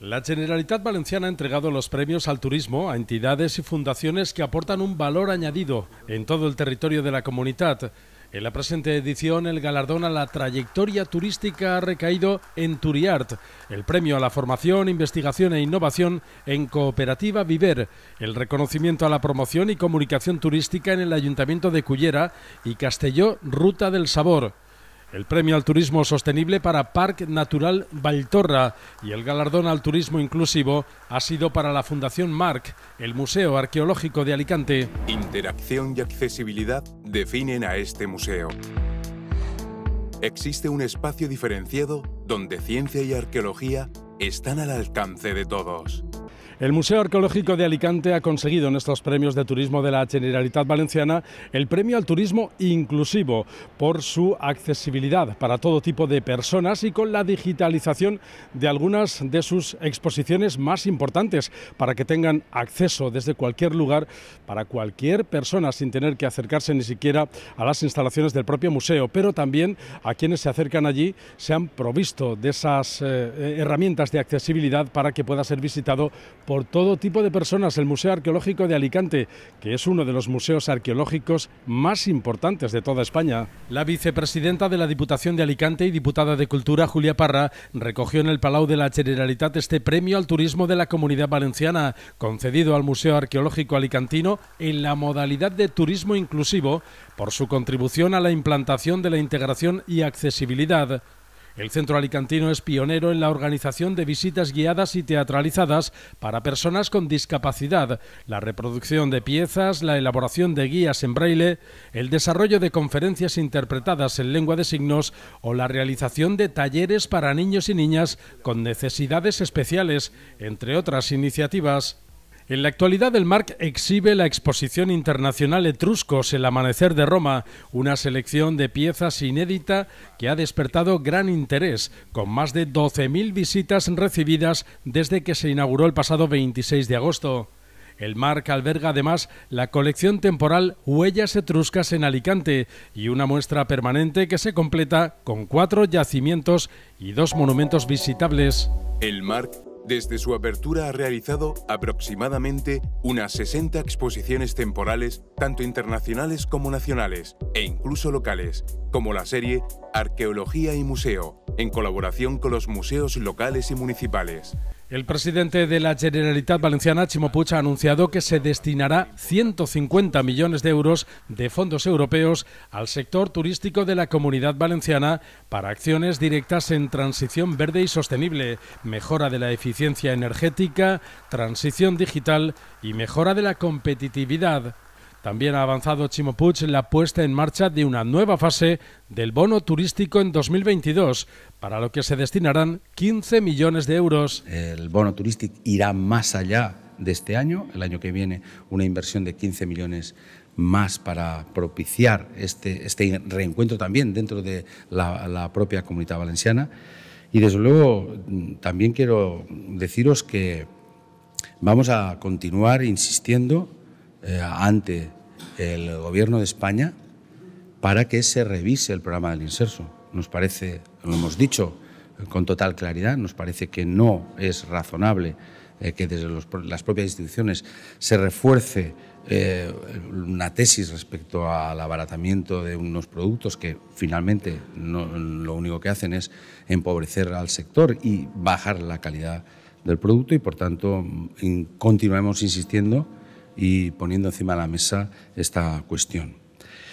La Generalitat Valenciana ha entregado los premios al turismo a entidades y fundaciones que aportan un valor añadido en todo el territorio de la comunidad. En la presente edición, el galardón a la trayectoria turística ha recaído en Turiart, el premio a la formación, investigación e innovación en Cooperativa Viver, el reconocimiento a la promoción y comunicación turística en el Ayuntamiento de Cullera y Castelló Ruta del Sabor el Premio al Turismo Sostenible para Parque Natural Valtorra y el galardón al Turismo Inclusivo ha sido para la Fundación MARC, el Museo Arqueológico de Alicante. Interacción y accesibilidad definen a este museo. Existe un espacio diferenciado donde ciencia y arqueología están al alcance de todos. El Museo Arqueológico de Alicante ha conseguido en estos premios de turismo de la Generalitat Valenciana el premio al turismo inclusivo por su accesibilidad para todo tipo de personas y con la digitalización de algunas de sus exposiciones más importantes para que tengan acceso desde cualquier lugar para cualquier persona sin tener que acercarse ni siquiera a las instalaciones del propio museo, pero también a quienes se acercan allí se han provisto de esas eh, herramientas de accesibilidad para que pueda ser visitado por todo tipo de personas el Museo Arqueológico de Alicante, que es uno de los museos arqueológicos más importantes de toda España. La vicepresidenta de la Diputación de Alicante y diputada de Cultura, Julia Parra, recogió en el Palau de la Generalitat este premio al turismo de la Comunidad Valenciana, concedido al Museo Arqueológico Alicantino en la modalidad de turismo inclusivo por su contribución a la implantación de la integración y accesibilidad el Centro Alicantino es pionero en la organización de visitas guiadas y teatralizadas para personas con discapacidad, la reproducción de piezas, la elaboración de guías en braille, el desarrollo de conferencias interpretadas en lengua de signos o la realización de talleres para niños y niñas con necesidades especiales, entre otras iniciativas. En la actualidad el MARC exhibe la exposición internacional Etruscos, el amanecer de Roma, una selección de piezas inédita que ha despertado gran interés, con más de 12.000 visitas recibidas desde que se inauguró el pasado 26 de agosto. El MARC alberga además la colección temporal Huellas Etruscas en Alicante y una muestra permanente que se completa con cuatro yacimientos y dos monumentos visitables. El MARC desde su apertura ha realizado aproximadamente unas 60 exposiciones temporales, tanto internacionales como nacionales, e incluso locales, como la serie Arqueología y Museo, en colaboración con los museos locales y municipales. El presidente de la Generalitat Valenciana, Chimo Puig, ha anunciado que se destinará 150 millones de euros de fondos europeos al sector turístico de la Comunidad Valenciana para acciones directas en transición verde y sostenible, mejora de la eficiencia energética, transición digital y mejora de la competitividad también ha avanzado Chimo Puig la puesta en marcha de una nueva fase del bono turístico en 2022, para lo que se destinarán 15 millones de euros. El bono turístico irá más allá de este año, el año que viene una inversión de 15 millones más para propiciar este, este reencuentro también dentro de la propia comunidad valenciana. Y desde luego también quiero deciros que vamos a continuar insistiendo eh, ante el Gobierno de España para que se revise el programa del inserso. Nos parece, lo hemos dicho con total claridad, nos parece que no es razonable eh, que desde las propias instituciones se refuerce eh, una tesis respecto al abaratamiento de unos productos que finalmente lo único que hacen es empobrecer al sector y bajar la calidad del producto y por tanto mm, continuemos insistiendo y poniendo encima de la mesa esta cuestión.